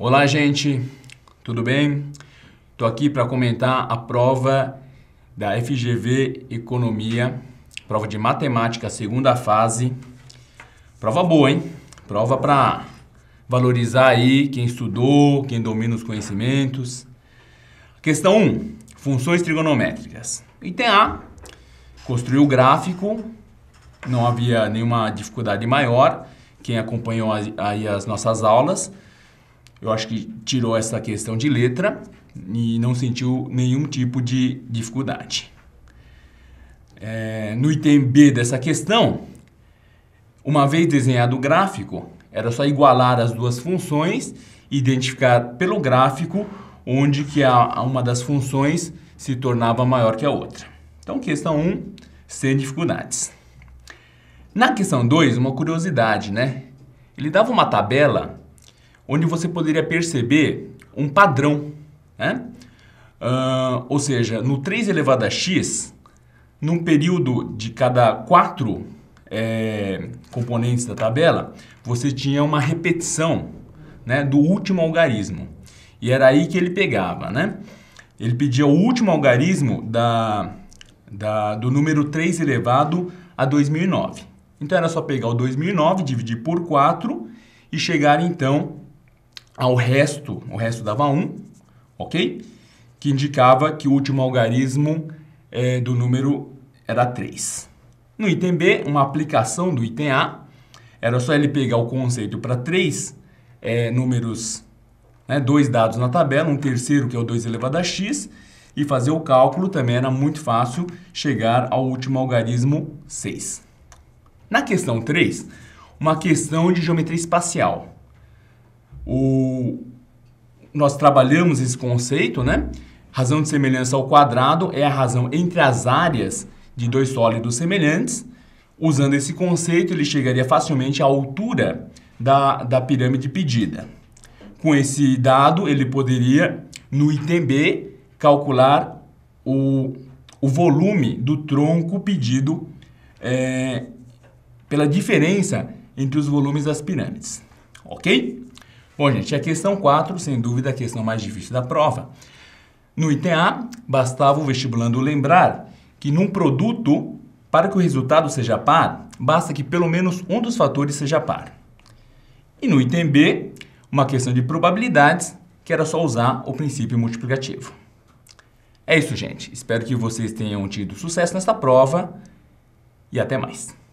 Olá, gente, tudo bem? Estou aqui para comentar a prova da FGV Economia, prova de matemática, segunda fase. Prova boa, hein? Prova para valorizar aí quem estudou, quem domina os conhecimentos. Questão 1: um, funções trigonométricas. Item A: construiu o gráfico, não havia nenhuma dificuldade maior. Quem acompanhou aí as nossas aulas eu acho que tirou essa questão de letra e não sentiu nenhum tipo de dificuldade. É, no item B dessa questão, uma vez desenhado o gráfico, era só igualar as duas funções e identificar pelo gráfico onde que a, uma das funções se tornava maior que a outra. Então, questão 1, um, sem dificuldades. Na questão 2, uma curiosidade, né? Ele dava uma tabela onde você poderia perceber um padrão. Né? Uh, ou seja, no 3 elevado a x, num período de cada quatro é, componentes da tabela, você tinha uma repetição né, do último algarismo. E era aí que ele pegava, né? Ele pedia o último algarismo da, da, do número 3 elevado a 2009. Então era só pegar o 2009, dividir por 4 e chegar então ao resto, o resto dava 1, ok? Que indicava que o último algarismo é, do número era 3. No item B, uma aplicação do item A, era só ele pegar o conceito para três é, números, né, dois dados na tabela, um terceiro que é o 2 elevado a x, e fazer o cálculo também era muito fácil chegar ao último algarismo 6. Na questão 3, uma questão de geometria espacial. O, nós trabalhamos esse conceito, né? Razão de semelhança ao quadrado é a razão entre as áreas de dois sólidos semelhantes. Usando esse conceito, ele chegaria facilmente à altura da, da pirâmide pedida. Com esse dado, ele poderia, no item B, calcular o, o volume do tronco pedido é, pela diferença entre os volumes das pirâmides. Ok? Bom, gente, a questão 4, sem dúvida, a questão mais difícil da prova. No item A, bastava o vestibulando lembrar que num produto, para que o resultado seja par, basta que pelo menos um dos fatores seja par. E no item B, uma questão de probabilidades, que era só usar o princípio multiplicativo. É isso, gente. Espero que vocês tenham tido sucesso nesta prova e até mais.